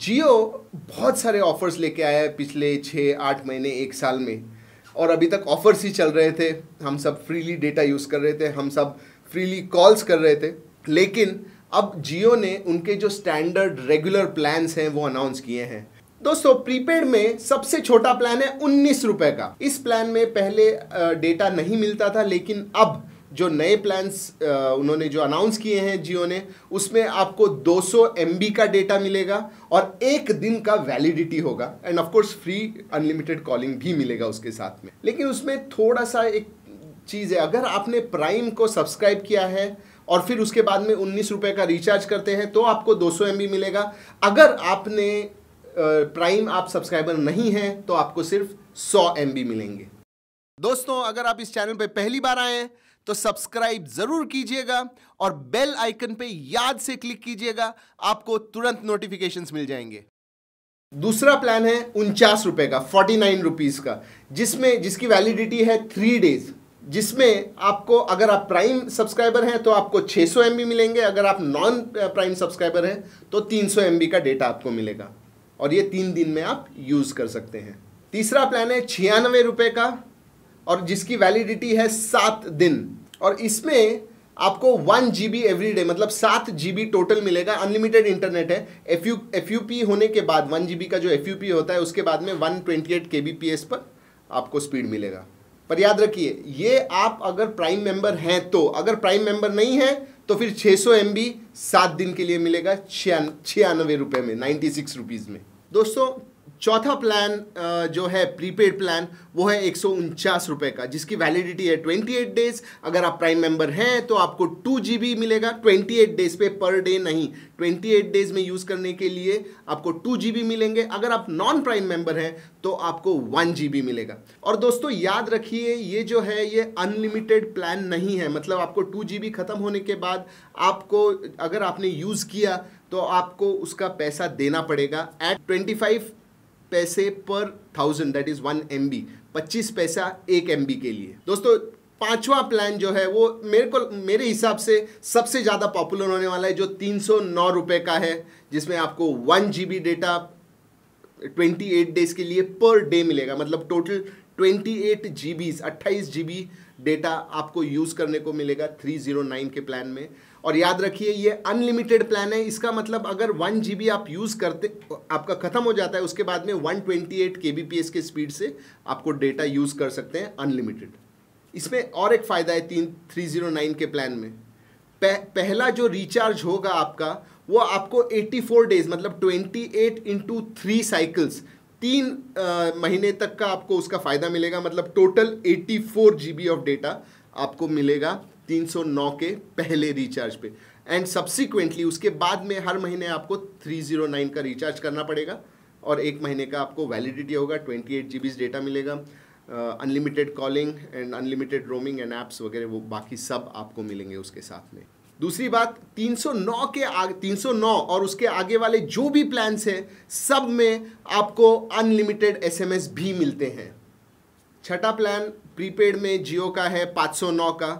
जियो बहुत सारे ऑफर्स लेके आया है पिछले छः आठ महीने एक साल में और अभी तक ऑफर्स ही चल रहे थे हम सब फ्रीली डेटा यूज़ कर रहे थे हम सब फ्रीली कॉल्स कर रहे थे लेकिन अब जियो ने उनके जो स्टैंडर्ड रेगुलर प्लान्स हैं वो अनाउंस किए हैं दोस्तों प्रीपेड में सबसे छोटा प्लान है उन्नीस रुपये का इस प्लान में पहले डेटा नहीं मिलता था लेकिन अब जो नए प्लान्स उन्होंने जो अनाउंस किए हैं जियो ने उसमें आपको 200 सौ का डेटा मिलेगा और एक दिन का वैलिडिटी होगा end of course free unlimited calling भी मिलेगा उसके साथ में लेकिन उसमें थोड़ा सा एक चीज़ है अगर आपने प्राइम को सब्सक्राइब किया है और फिर उसके बाद में उन्नीस रुपये का रिचार्ज करते हैं तो आपको दो सौ मिलेगा अगर आपने प्राइम आप सब्सक्राइबर नहीं हैं तो आपको सिर्फ सौ एम मिलेंगे दोस्तों अगर आप इस चैनल पर पहली बार आए हैं तो सब्सक्राइब जरूर कीजिएगा और बेल आइकन पे याद से क्लिक कीजिएगा आपको तुरंत नोटिफिकेशंस मिल जाएंगे दूसरा प्लान है उनचास रुपए का फोर्टी नाइन रुपीज़ का जिसमें जिसकी वैलिडिटी है थ्री डेज़ जिसमें आपको अगर आप प्राइम सब्सक्राइबर हैं तो आपको 600 सौ मिलेंगे अगर आप नॉन प्राइम सब्सक्राइबर हैं तो 300 सौ का डेटा आपको मिलेगा और ये तीन दिन में आप यूज़ कर सकते हैं तीसरा प्लान है छियानवे रुपये का और जिसकी वैलिडिटी है सात दिन और इसमें आपको one G B every day मतलब सात जी बी टोटल मिलेगा अनलिमिटेड इंटरनेट है F U F U P होने के बाद वन जी बी का जो एफ यू पी होता है उसके बाद में one twenty eight K B P S पर आपको स्पीड मिलेगा पर याद रखिए ये आप अगर प्राइम मेंबर हैं तो अगर प्राइम मेंबर नहीं है तो फिर छः सौ एम बी सात दिन के लिए मिलेगा छियान छियानवे रुपये में नाइन्टी सिक्स रुपीज़ में दोस्तों चौथा प्लान जो है प्रीपेड प्लान वो है एक रुपए का जिसकी वैलिडिटी है 28 डेज अगर आप प्राइम मेंबर हैं तो आपको टू जी मिलेगा 28 डेज पे पर डे नहीं 28 डेज में यूज़ करने के लिए आपको टू जी मिलेंगे अगर आप नॉन प्राइम मेंबर हैं तो आपको वन जी मिलेगा और दोस्तों याद रखिए ये जो है ये अनलिमिटेड प्लान नहीं है मतलब आपको टू जी ख़त्म होने के बाद आपको अगर आपने यूज़ किया तो आपको उसका पैसा देना पड़ेगा एट ट्वेंटी फाइव पैसे per thousand that is one M B पच्चीस पैसा एक एम बी के लिए दोस्तों पांचवा प्लान जो है वो मेरे को मेरे हिसाब से सबसे ज़्यादा पॉपुलर होने वाला है जो तीन सौ नौ रुपये का है जिसमें आपको one G B data twenty eight days के लिए पर डे मिलेगा मतलब total twenty eight G Bs अट्ठाईस जी बी डेटा आपको यूज़ करने को मिलेगा 309 के प्लान में और याद रखिए ये अनलिमिटेड प्लान है इसका मतलब अगर वन जी आप यूज़ करते आपका ख़त्म हो जाता है उसके बाद में one twenty eight K B P S के स्पीड से आपको डेटा यूज़ कर सकते हैं अनलिमिटेड इसमें और एक फ़ायदा है तीन थ्री जीरो नाइन के प्लान में पह, पहला जो रिचार्ज होगा आपका वो आपको 84 डेज मतलब 28 एट इंटू थ्री साइकिल्स तीन आ, महीने तक का आपको उसका फ़ायदा मिलेगा मतलब टोटल 84 बी ऑफ डेटा आपको मिलेगा 309 के पहले रिचार्ज पे एंड सब्सिक्वेंटली उसके बाद में हर महीने आपको 309 का रिचार्ज करना पड़ेगा और एक महीने का आपको वैलिडिटी होगा एट जी डेटा मिलेगा unlimited calling and unlimited roaming and apps वगैरह वो बाकी सब आपको मिलेंगे उसके साथ में दूसरी बात 309 के आगे 309 और उसके आगे वाले जो भी प्लान्स हैं सब में आपको अनलिमिटेड एसएमएस भी मिलते हैं छठा प्लान प्रीपेड में जियो का है 509 का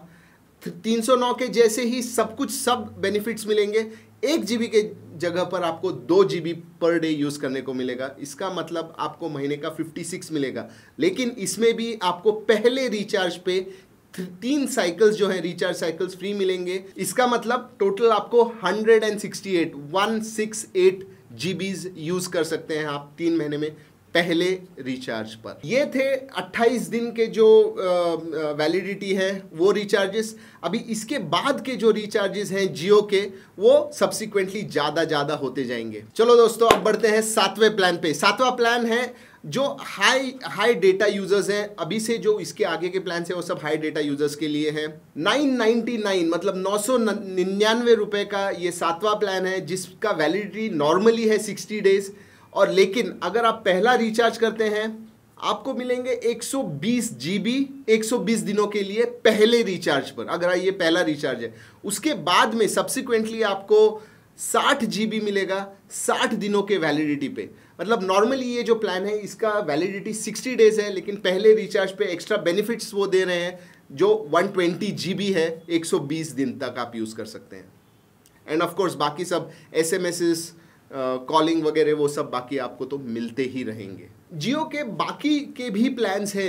309 के जैसे ही सब कुछ सब बेनिफिट्स मिलेंगे एक जी के जगह पर आपको दो जी पर डे यूज़ करने को मिलेगा इसका मतलब आपको महीने का 56 मिलेगा लेकिन इसमें भी आपको पहले रिचार्ज पे तीन साइकिल्स जो है रिचार्ज साइकिल्स फ्री मिलेंगे इसका मतलब टोटल आपको hundred and sixty eight one 168 168 GBs use कर सकते हैं आप तीन महीने में पहले रिचार्ज पर ये थे 28 दिन के जो वैलिडिटी है वो रिचार्जेस अभी इसके बाद के जो रिचार्जेस हैं जियो के वो सब्सिक्वेंटली ज़्यादा ज़्यादा होते जाएंगे चलो दोस्तों अब बढ़ते हैं सातवें प्लान पे सातवां प्लान है जो हाई हाई डेटा यूजर्स हैं अभी से जो इसके आगे के प्लान्स हैं वो सब हाई डेटा यूजर्स के लिए हैं 999 मतलब नौ सौ निन्यानवे रुपये का ये सातवां प्लान है जिसका वैलिडिटी नॉर्मली है 60 डेज और लेकिन अगर आप पहला रिचार्ज करते हैं आपको मिलेंगे 120 जीबी 120 दिनों के लिए पहले रिचार्ज पर अगर ये पहला रिचार्ज है उसके बाद में सब्सिक्वेंटली आपको साठ जी मिलेगा साठ दिनों के वैलिडिटी पे मतलब नॉर्मली ये जो प्लान है इसका वैलिडिटी सिक्सटी डेज है लेकिन पहले रिचार्ज पे एक्स्ट्रा बेनिफिट्स वो दे रहे हैं जो वन ट्वेंटी जी बी है एक सौ बीस दिन तक आप यूज़ कर सकते हैं एंड ऑफ कोर्स बाकी सब S M S calling uh, वगैरह वो सब बाकी आपको तो मिलते ही रहेंगे जियो के बाकी के भी प्लान्स हैं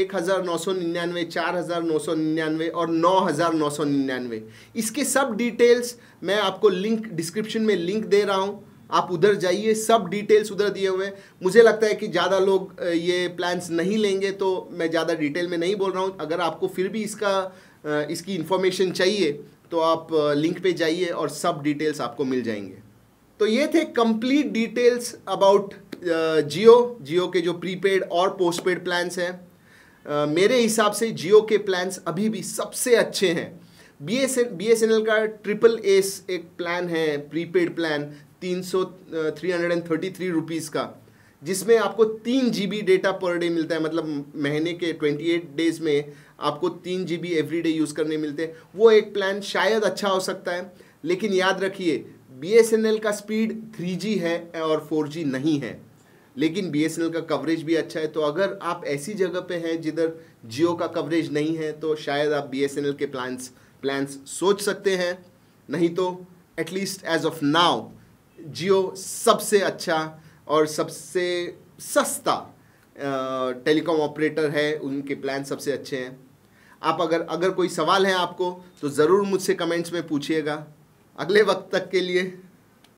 एक हज़ार नौ सौ निन्यानवे चार हज़ार नौ सौ निन्यानवे और नौ हज़ार नौ सौ निन्यानवे इसके सब डिटेल्स मैं आपको लिंक डिस्क्रिप्शन में लिंक दे रहा हूँ आप उधर जाइए सब डिटेल्स उधर दिए हुए हैं मुझे लगता है कि ज़्यादा लोग ये प्लान्स नहीं लेंगे तो मैं ज़्यादा डिटेल में नहीं बोल रहा हूँ अगर आपको फिर भी इसका इसकी इन्फॉर्मेशन चाहिए तो आप लिंक पे जाइए और सब डिटेल्स आपको मिल जाएंगे तो ये थे complete details about Jio Jio के जो प्रीपेड और पोस्टपेड प्लान्स हैं uh, मेरे हिसाब से जियो के प्लान्स अभी भी सबसे अच्छे हैं B S N B S N L का ट्रिपल एस एक प्लान है प्रीपेड प्लान तीन सौ three hundred and thirty three rupees का जिसमें आपको तीन G B data per day मिलता है मतलब महीने के ट्वेंटी एट डेज़ में आपको तीन G B every day use करने मिलते हैं वो एक प्लान शायद अच्छा हो सकता है लेकिन याद रखिए बीएसएनएल का स्पीड 3G है और 4G नहीं है लेकिन बीएसएनएल का कवरेज भी अच्छा है तो अगर आप ऐसी जगह पे हैं जिधर जियो का कवरेज नहीं है तो शायद आप बीएसएनएल के प्लान्स प्लान्स सोच सकते हैं नहीं तो at least as of now Jio सबसे अच्छा और सबसे सस्ता टेलीकॉम ऑपरेटर है उनके प्लान सबसे अच्छे हैं आप अगर अगर कोई सवाल है आपको तो ज़रूर मुझसे कमेंट्स में पूछिएगा अगले वक्त तक के लिए